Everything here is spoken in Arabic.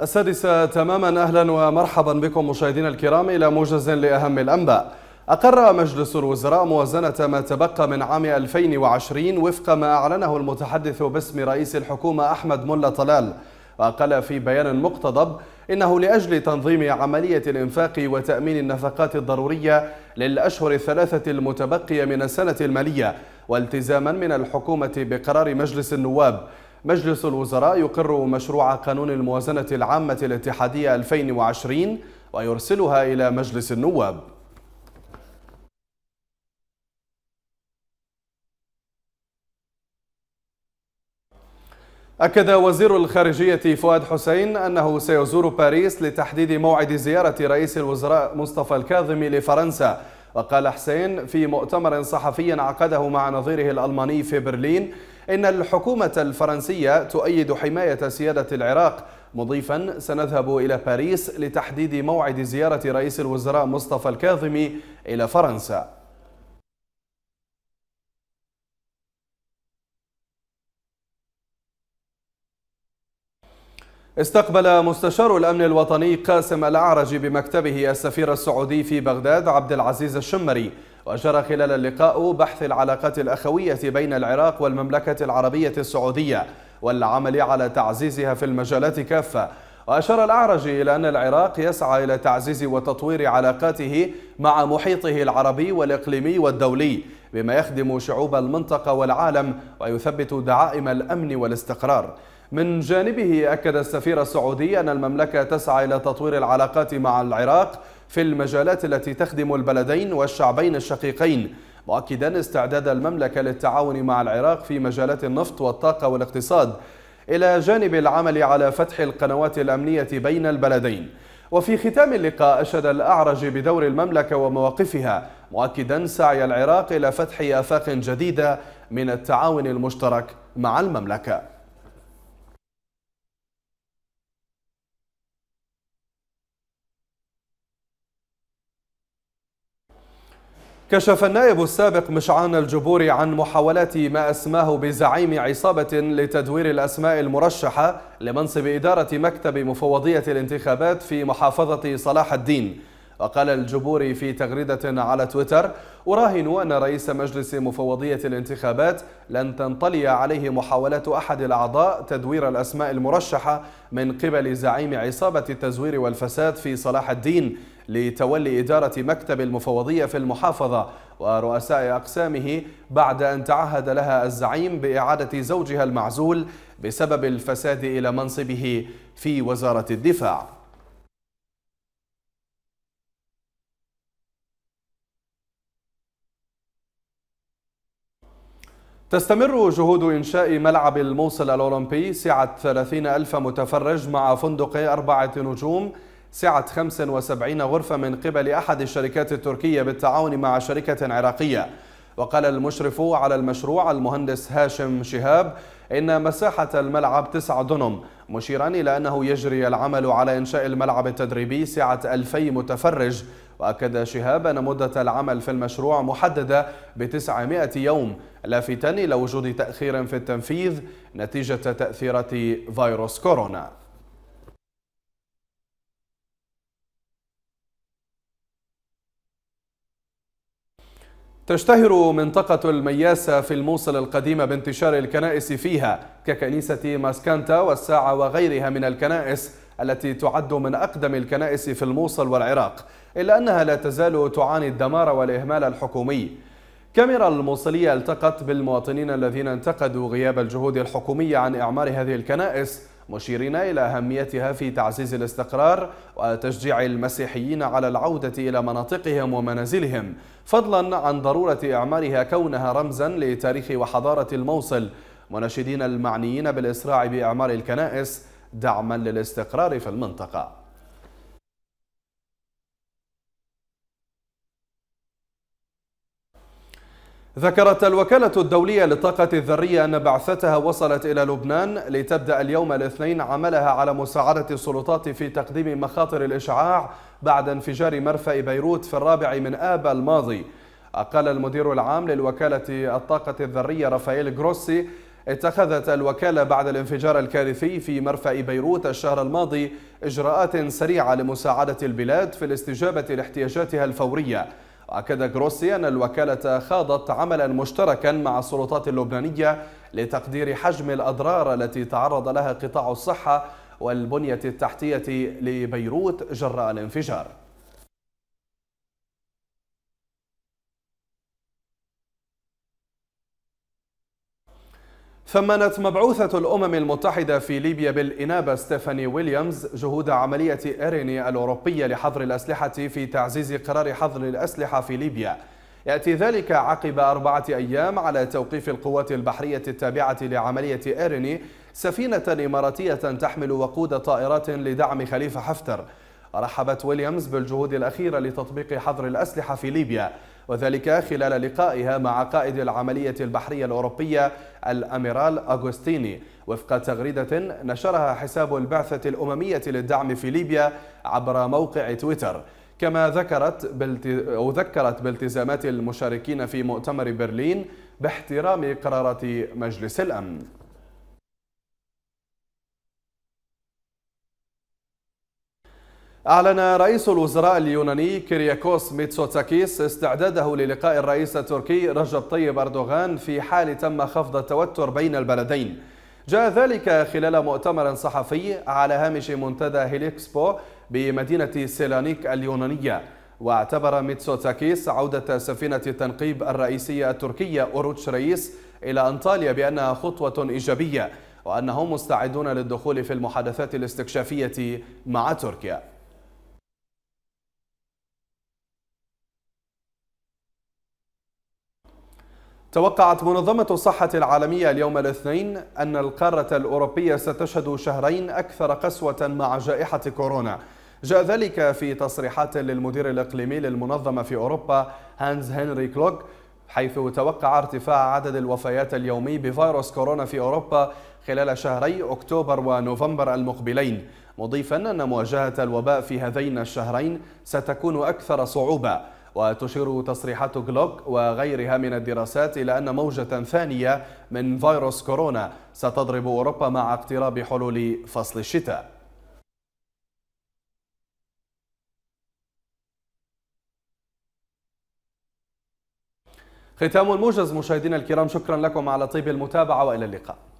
السادسة تماما أهلا ومرحبا بكم مشاهدينا الكرام إلى موجز لأهم الأنباء أقر مجلس الوزراء موازنة ما تبقى من عام 2020 وفق ما أعلنه المتحدث باسم رئيس الحكومة أحمد ملا طلال وقال في بيان مقتضب إنه لأجل تنظيم عملية الإنفاق وتأمين النفقات الضرورية للأشهر الثلاثة المتبقية من السنة المالية والتزاما من الحكومة بقرار مجلس النواب مجلس الوزراء يقر مشروع قانون الموازنة العامة الاتحادية 2020 ويرسلها إلى مجلس النواب أكد وزير الخارجية فؤاد حسين أنه سيزور باريس لتحديد موعد زيارة رئيس الوزراء مصطفى الكاظم لفرنسا وقال حسين في مؤتمر صحفي عقده مع نظيره الألماني في برلين إن الحكومة الفرنسية تؤيد حماية سيادة العراق مضيفا سنذهب إلى باريس لتحديد موعد زيارة رئيس الوزراء مصطفى الكاظمي إلى فرنسا استقبل مستشار الأمن الوطني قاسم الأعرج بمكتبه السفير السعودي في بغداد عبد العزيز الشمري وجرى خلال اللقاء بحث العلاقات الأخوية بين العراق والمملكة العربية السعودية والعمل على تعزيزها في المجالات كافة وأشار الأعرج إلى أن العراق يسعى إلى تعزيز وتطوير علاقاته مع محيطه العربي والإقليمي والدولي بما يخدم شعوب المنطقة والعالم ويثبت دعائم الأمن والاستقرار من جانبه أكد السفير السعودي أن المملكة تسعى إلى تطوير العلاقات مع العراق في المجالات التي تخدم البلدين والشعبين الشقيقين مؤكدا استعداد المملكة للتعاون مع العراق في مجالات النفط والطاقة والاقتصاد إلى جانب العمل على فتح القنوات الأمنية بين البلدين وفي ختام اللقاء أشد الأعرج بدور المملكة ومواقفها مؤكدا سعي العراق إلى فتح آفاق جديدة من التعاون المشترك مع المملكة كشف النائب السابق مشعان الجبوري عن محاولات ما أسماه بزعيم عصابة لتدوير الأسماء المرشحة لمنصب إدارة مكتب مفوضية الانتخابات في محافظة صلاح الدين وقال الجبوري في تغريدة على تويتر أراهن أن رئيس مجلس مفوضية الانتخابات لن تنطلي عليه محاولات أحد الأعضاء تدوير الأسماء المرشحة من قبل زعيم عصابة التزوير والفساد في صلاح الدين لتولي إدارة مكتب المفوضية في المحافظة ورؤساء أقسامه بعد أن تعهد لها الزعيم بإعادة زوجها المعزول بسبب الفساد إلى منصبه في وزارة الدفاع تستمر جهود إنشاء ملعب الموصل الأولمبي سعة 30 ألف متفرج مع فندق أربعة نجوم سعة 75 غرفة من قبل أحد الشركات التركية بالتعاون مع شركة عراقية وقال المشرف على المشروع المهندس هاشم شهاب إن مساحة الملعب 9 دنم مشيرا إلى أنه يجري العمل على إنشاء الملعب التدريبي سعة 2000 متفرج وأكد شهاب أن مدة العمل في المشروع محددة ب 900 يوم لافتا إلى وجود تأخير في التنفيذ نتيجة تأثيرات فيروس كورونا تشتهر منطقة المياسة في الموصل القديمة بانتشار الكنائس فيها ككنيسة ماسكانتا والساعة وغيرها من الكنائس التي تعد من أقدم الكنائس في الموصل والعراق إلا أنها لا تزال تعاني الدمار والإهمال الحكومي كاميرا الموصلية التقت بالمواطنين الذين انتقدوا غياب الجهود الحكومية عن إعمار هذه الكنائس مشيرين إلى أهميتها في تعزيز الاستقرار وتشجيع المسيحيين على العودة إلى مناطقهم ومنازلهم فضلا عن ضرورة إعمارها كونها رمزا لتاريخ وحضارة الموصل مناشدين المعنيين بالإسراع بإعمار الكنائس دعما للاستقرار في المنطقة ذكرت الوكالة الدولية للطاقة الذرية أن بعثتها وصلت إلى لبنان لتبدأ اليوم الاثنين عملها على مساعدة السلطات في تقديم مخاطر الإشعاع بعد انفجار مرفأ بيروت في الرابع من آب الماضي قال المدير العام للوكالة الطاقة الذرية رافائيل جروسي اتخذت الوكالة بعد الانفجار الكارثي في مرفأ بيروت الشهر الماضي إجراءات سريعة لمساعدة البلاد في الاستجابة لاحتياجاتها الفورية وأكد غروسي أن الوكالة خاضت عملا مشتركا مع السلطات اللبنانية لتقدير حجم الأضرار التي تعرض لها قطاع الصحة والبنية التحتية لبيروت جراء الانفجار ثمنت مبعوثة الأمم المتحدة في ليبيا بالإنابة ستيفاني ويليامز جهود عملية إيريني الأوروبية لحظر الأسلحة في تعزيز قرار حظر الأسلحة في ليبيا يأتي ذلك عقب أربعة أيام على توقيف القوات البحرية التابعة لعملية إيريني سفينة إماراتية تحمل وقود طائرات لدعم خليفة حفتر رحبت ويليامز بالجهود الأخيرة لتطبيق حظر الأسلحة في ليبيا وذلك خلال لقائها مع قائد العملية البحرية الأوروبية الأميرال أغوستيني وفق تغريدة نشرها حساب البعثة الأممية للدعم في ليبيا عبر موقع تويتر كما ذكرت بالت... أو ذكرت بالتزامات المشاركين في مؤتمر برلين باحترام قرارات مجلس الأمن أعلن رئيس الوزراء اليوناني كيرياكوس ميتسوتاكيس استعداده للقاء الرئيس التركي رجب طيب أردوغان في حال تم خفض التوتر بين البلدين جاء ذلك خلال مؤتمر صحفي على هامش منتدى هيليكسبو بمدينة سيلانيك اليونانية واعتبر ميتسوتاكيس عودة سفينة التنقيب الرئيسية التركية أوروتش رئيس إلى أنطاليا بأنها خطوة إيجابية وأنهم مستعدون للدخول في المحادثات الاستكشافية مع تركيا توقعت منظمة الصحة العالمية اليوم الاثنين أن القارة الأوروبية ستشهد شهرين أكثر قسوة مع جائحة كورونا جاء ذلك في تصريحات للمدير الإقليمي للمنظمة في أوروبا هانز هنري كلوك حيث توقع ارتفاع عدد الوفيات اليومي بفيروس كورونا في أوروبا خلال شهري أكتوبر ونوفمبر المقبلين مضيفا أن مواجهة الوباء في هذين الشهرين ستكون أكثر صعوبة وتشير تصريحات جلوك وغيرها من الدراسات إلى أن موجة ثانية من فيروس كورونا ستضرب أوروبا مع اقتراب حلول فصل الشتاء ختام الموجز مشاهدينا الكرام شكرا لكم على طيب المتابعة وإلى اللقاء